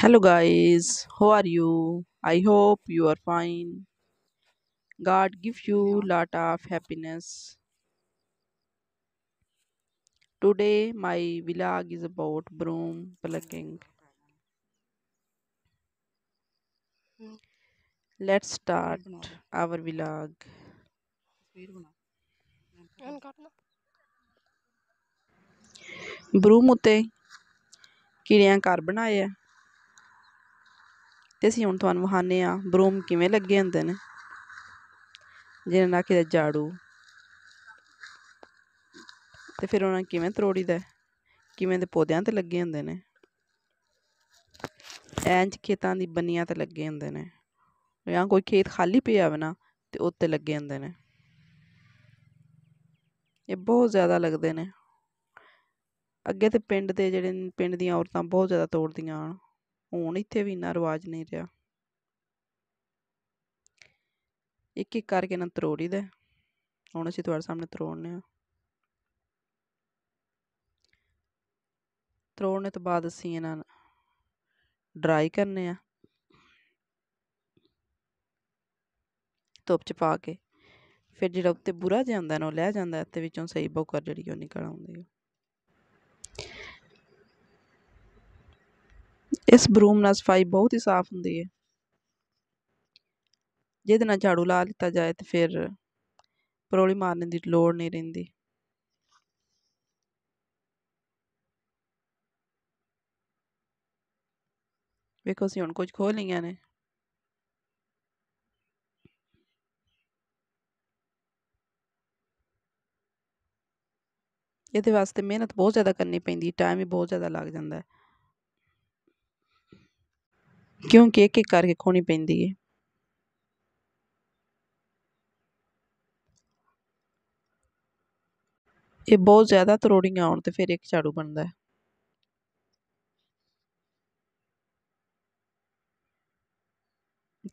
Hello, guys. How are you? I hope you are fine. God give you lot of happiness. Today, my vlog is about broom plucking. Let's start our vlog. broom ਉਤੇ ਕੀੜਿਆਂ ਘਰ ਬਣਾਇਆ ਤੇ ਅਸੀਂ ਹੁਣ ਤੁਹਾਨੂੰ ਵਿਖਾਉਂਦੇ ਆ ਬਰੂਮ ਕਿਵੇਂ ਲੱਗੇ ਹੁੰਦੇ ਨੇ ਜਿਹਨਾਂ ਨਾਲ ਕਿਤੇ ਝਾੜੂ ਤੇ ਫਿਰ ਉਹਨਾਂ ਕਿਵੇਂ ਤਰੋੜੀਦਾ ਕਿਵੇਂ ਦੇ ਪੌਦਿਆਂ ਤੇ ਲੱਗੇ ਹੁੰਦੇ ਨੇ ਐਂਜ ਖੇਤਾਂ ਦੀ ਬੰਨੀਆਂ ਤੇ ਲੱਗੇ ਹੁੰਦੇ ਨੇ ਜਾਂ ਕੋਈ ਖੇਤ ਖਾਲੀ ਪਿਆ ਹੋਵੇ ਨਾ ਤੇ ਉੱਤੇ ਲੱਗੇ ਹੁੰਦੇ ਨੇ ਇਹ ਬਹੁਤ ਜ਼ਿਆਦਾ ਲੱਗਦੇ ਨੇ ਅੱਗੇ ਤੇ ਪਿੰਡ ਦੇ ਜਿਹੜੇ ਪਿੰਡ ਦੀਆਂ ਔਰਤਾਂ ਬਹੁਤ ਜ਼ਿਆਦਾ ਤੋੜਦੀਆਂ ਹਨ ਹੁਣ ਇੱਥੇ ਵੀ ਇੰਨਾ ਰਵਾਜ ਨਹੀਂ ਰਿਹਾ ਇੱਕ ਇੱਕ ਕਰਕੇ ਤਰੋੜੀ ਤਰੋੜੀਦਾ ਹੁਣ ਅਸੀਂ ਤੁਹਾਡੇ ਸਾਹਮਣੇ ਤਰੋੜਨੇ ਆ ਤਰੋੜਨੇ ਤੋਂ ਬਾਅਦ ਅਸੀਂ ਇਹਨਾਂ ਡਰਾਈ ਕਰਨੇ ਆ ਧੁੱਪ 'ਚ ਪਾ ਕੇ ਫਿਰ ਜਿਹੜਾ ਉੱਤੇ ਬੁਰਾ ਜਾਂਦਾ ਨਾ ਉਹ ਲੈ ਜਾਂਦਾ ਤੇ ਵਿੱਚੋਂ ਸਹੀ ਬੋਕਰ ਜਿਹੜੀ ਉਹ ਨਿਕਲ ਆਉਂਦੀ ਹੈ ਇਸ ਬਰੂਮ ਨਾਲ ਸਫਾਈ ਬਹੁਤ ਹੀ ਸਾਫ਼ ਹੁੰਦੀ ਹੈ ਜਿਹਦੇ ਨਾਲ ਝਾੜੂ ਲਾ ਲਿੱਤਾ ਜਾਏ ਤੇ ਫਿਰ ਪਰੋਲੀ ਮਾਰਨ ਦੀ ਲੋੜ ਨਹੀਂ ਰਹਿੰਦੀ ਵੇਖੋ ਸੀ ਹੁਣ ਕੁਝ ਖੋਲ ਲਈਆਂ ਨੇ ਇਹਦੇ ਵਾਸਤੇ ਮਿਹਨਤ ਬਹੁਤ ਜ਼ਿਆਦਾ ਕਰਨੀ ਪੈਂਦੀ ਟਾਈਮ ਵੀ ਬਹੁਤ ਜ਼ਿਆਦਾ ਲੱਗ ਜਾਂਦਾ ਹੈ ਕਿਉਂਕਿ ਇੱਕ ਇੱਕ ਕਰਕੇ ਖੋਣੀ ਪੈਂਦੀ ਹੈ ਇਹ ਬਹੁਤ ਜ਼ਿਆਦਾ ਤਰੋੜੀਆਂ ਆਉਣ ਤੇ ਫਿਰ ਇੱਕ ਝਾੜੂ ਬਣਦਾ ਹੈ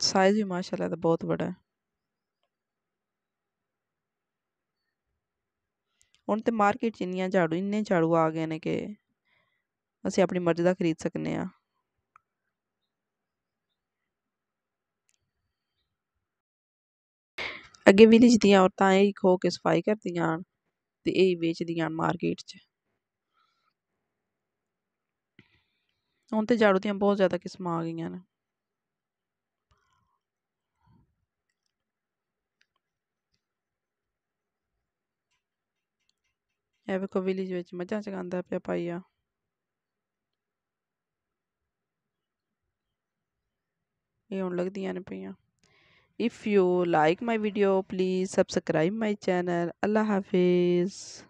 ਸਾਈਜ਼ ਵੀ ਮਾਸ਼ਾਅੱਲਾ ਦਾ ਬਹੁਤ ਵੱਡਾ ਹੈ ਹੁਣ ਤੇ ਮਾਰਕੀਟ ਚ ਇੰਨੀਆਂ ਝਾੜੂ ਇੰਨੇ ਝਾੜੂ ਆ ਗਏ ਨੇ ਕਿ ਅਸੀਂ ਆਪਣੀ ਮਰਜ਼ੀ ਦਾ ਖਰੀਦ ਸਕਨੇ ਆ ਅੱਗੇ ਵਿਲੇਜ ਦੀਆਂ ਔਰਤਾਂ ਇਹ ਹੀ ਖੋ ਕੇ ਸਫਾਈ ਕਰਦੀਆਂ ਤੇ ਇਹ ਹੀ ਵੇਚਦੀਆਂ ਮਾਰਕੀਟ 'ਚ ਹੁਣ ਤੇ ਜਾੜੂ ਦੀਆਂ ਬਹੁਤ ਜ਼ਿਆਦਾ ਕਿਸਮਾਂ ਆ ਗਈਆਂ ਨੇ ਇਹ ਵੇਖੋ ਵਿਲੇਜ ਵਿੱਚ ਮੱਝਾਂ ਚਗਾਉਂਦਾ ਪਿਆ ਪਾਈਆ ਇਹ ਹੁਣ ਲੱਗਦੀਆਂ ਨੇ ਪਈਆਂ If you like my video, please subscribe my channel. Allah Hafiz.